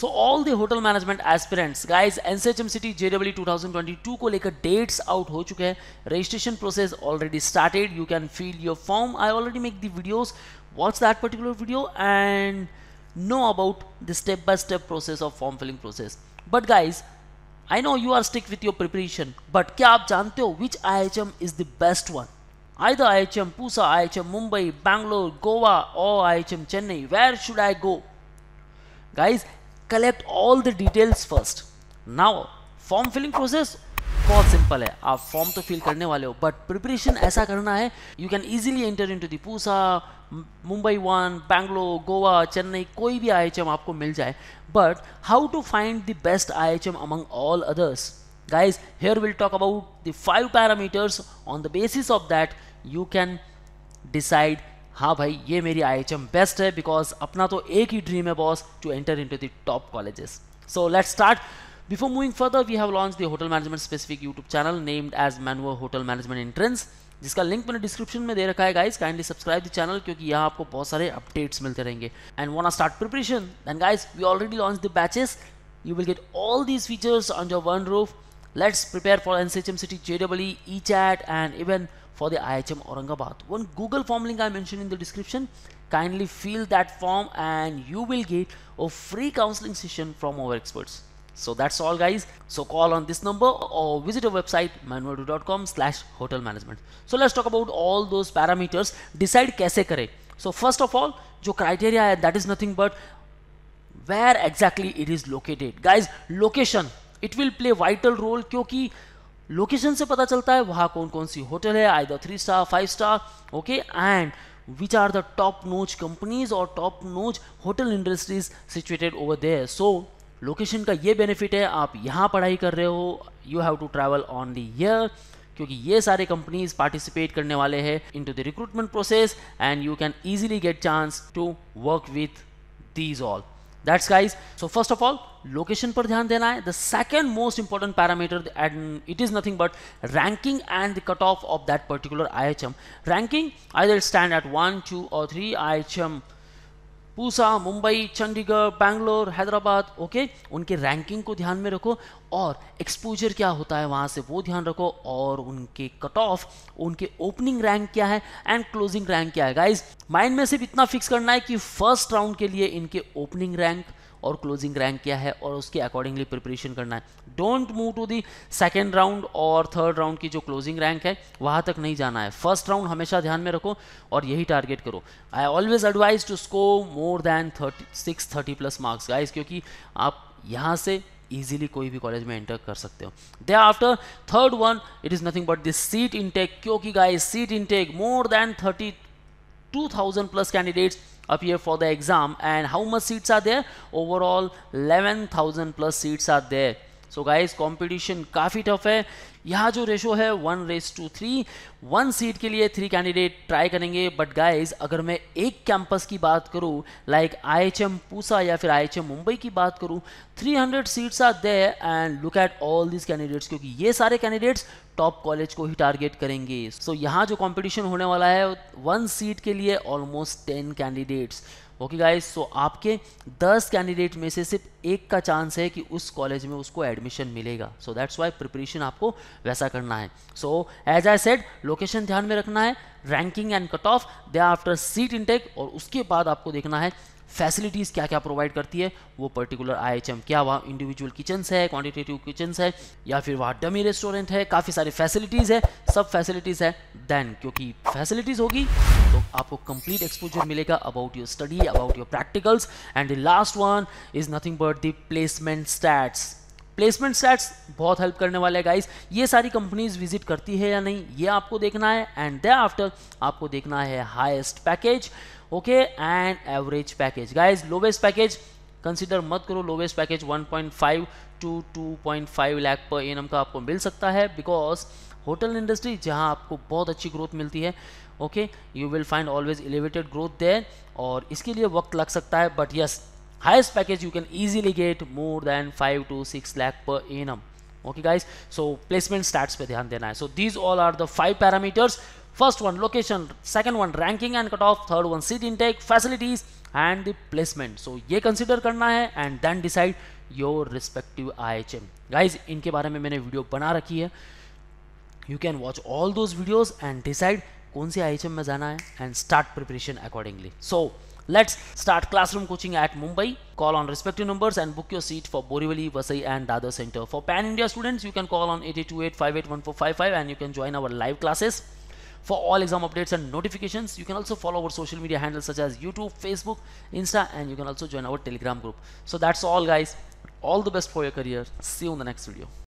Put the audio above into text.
So all the hotel management aspirants guys, NCHM CT JW 2022 को लेकर dates out हो चुके हैं registration process already started you can fill your form I already make the videos watch that particular video and know about the step by step process of form filling process but guys i know you are stick with your preparation but kya aap jante ho which ihm is the best one either ihm pusa ihm mumbai bangalore goa or ihm chennai where should i go guys collect all the details first now form filling process बहुत simple है आप form तो fill करने वाले हो but preparation ऐसा करना है you can easily enter into to Pusa Mumbai one Bangalore Goa Chennai कोई भी आई आपको मिल जाए but how to find the best I among all others guys here will talk about the five parameters on the basis of that you can decide हाँ भाई ये मेरी आई best है बिकॉज अपना तो एक ही ड्रीम है boss to enter into the top colleges so let start before moving further we have launch the hotel management specific YouTube channel named as manual hotel management Entrance. जिसका लिंक मैंने description में दे रखा है guys kindly subscribe the channel क्योंकि यहाँ आपको बहुत सारे अपडेट्स मिलते रहेंगे and our start preparation and guys we already launch the batches you will get all these features on your one roof let's prepare for H M CT W E chat and even for the IHM Aurangabad. One Google form link I mentioned in the description. Kindly fill that form and you will get a free counseling session from our experts. So that's all guys. So call on this number or visit our website manualdo.com slash hotel management. So let's talk about all those parameters. Decide kaise kare. So first of all, जो criteria that is nothing but where exactly it is located. Guys, location it will play vital role because. Location से पता चलता है वहाँ कौन कौन सी hotel है आई द्री three star five star okay and which are the top notch companies और top notch hotel industries situated over there so location का ये बेनिफिट है आप यहाँ पढ़ाई कर रहे हो you have to travel on the year क्योंकि ये सारे कंपनीज पार्टिसिपेट करने वाले हैं into the recruitment process and you can easily get chance to work with these all that's guys so first of all location पर ध्यान देना है the second most important parameter and it is nothing but ranking and the cutoff of that particular IHM ranking either stand at 1 2 or 3 IHM Pusa Mumbai Chandigarh Bangalore Hyderabad okay उनके ranking को ध्यान में रखो और एक्सपोजर क्या होता है वहाँ से वो ध्यान रखो और उनके कट ऑफ उनके ओपनिंग रैंक क्या है एंड क्लोजिंग रैंक क्या है गाइज माइंड में सिर्फ इतना फिक्स करना है कि फर्स्ट राउंड के लिए इनके ओपनिंग रैंक और क्लोजिंग रैंक क्या है और उसके अकॉर्डिंगली प्रिपरेशन करना है don't move to the second round और थर्ड राउंड की जो क्लोजिंग रैंक है वहाँ तक नहीं जाना है फर्स्ट राउंड हमेशा ध्यान में रखो और यही टारगेट करो I always advise to score more than thirty six thirty plus marks guys क्योंकि आप यहाँ से ईजिली कोई भी कॉलेज में एंटर कर सकते हो they after third one it is nothing but this seat intake क्योंकि guys seat intake more than thirty two thousand plus candidates appear for the exam and how much seats are there overall 11000 plus seats are there so guys competition काफ़ी tough है यहाँ जो ratio है one race to three one seat के लिए three candidate try करेंगे but guys अगर मैं एक कैंपस की बात करूँ like I H M Pusa या फिर आई एच एम मुंबई की बात करूँ 300 seats are they and look at all this candidates क्योंकि ये सारे कैंडिडेट्स टॉप कॉलेज को ही टारगेट करेंगे सो so, यहाँ जो कॉम्पिटिशन होने वाला है वन सीट के लिए almost ten candidates okay guys so आपके 10 कैंडिडेट में से सिर्फ एक का चांस है कि उस कॉलेज में उसको एडमिशन मिलेगा सो दैट्स वाई प्रिपरेशन आपको वैसा करना है so as I said location ध्यान में रखना है ranking and cut off they after seat intake और उसके बाद आपको देखना है फैसिलिटीज़ क्या क्या प्रोवाइड करती है वो पर्टिकुलर आई क्या वहाँ इंडिविजुअल किचन्स है क्वान्टिटेटिव किचन्स है या फिर वहाँ डमी रेस्टोरेंट है काफ़ी सारी फैसिलिटीज़ है सब फैसिलिटीज़ है देन क्योंकि फैसिलिटीज़ होगी तो आपको कंप्लीट एक्सपोजर मिलेगा about your study about your practicals and the last one is nothing but the placement stats placement stats बहुत हेल्प करने वाले हैं गाइस ये सारी कंपनीज विजिट करती है या नहीं ये आपको देखना है एंड दे आफ्टर आपको देखना है highest package okay and average package guys lowest package consider मत करो lowest package 1.5 to 2.5 lakh per annum का आपको मिल सकता है बिकॉज होटल इंडस्ट्री जहां आपको बहुत अच्छी ग्रोथ मिलती है okay you will find always elevated growth there और इसके लिए वक्त लग सकता है but yes highest package you can easily get more than 5 to 6 lakh पर annum okay guys so placement start pe ध्यान देना है so these all are the five parameters First one location, second one ranking and cut off third one seat intake, facilities and the placement. So ye consider karna hai and then decide your respective IHM. Guys inke bare mein maine video bana rakhi hai You can watch all those videos and decide kaun से IHM mein jana hai and start preparation accordingly. So Let's start classroom coaching at Mumbai. Call on respective numbers and book your seat for Borivali, Vasai and Dadar Center. For Pan India students, you can call on 8828581455 and you can join our live classes. For all exam updates and notifications, you can also follow our social media handles such as YouTube, Facebook, Insta, and you can also join our Telegram group. So that's all guys. All the best for your career. See you in the next video.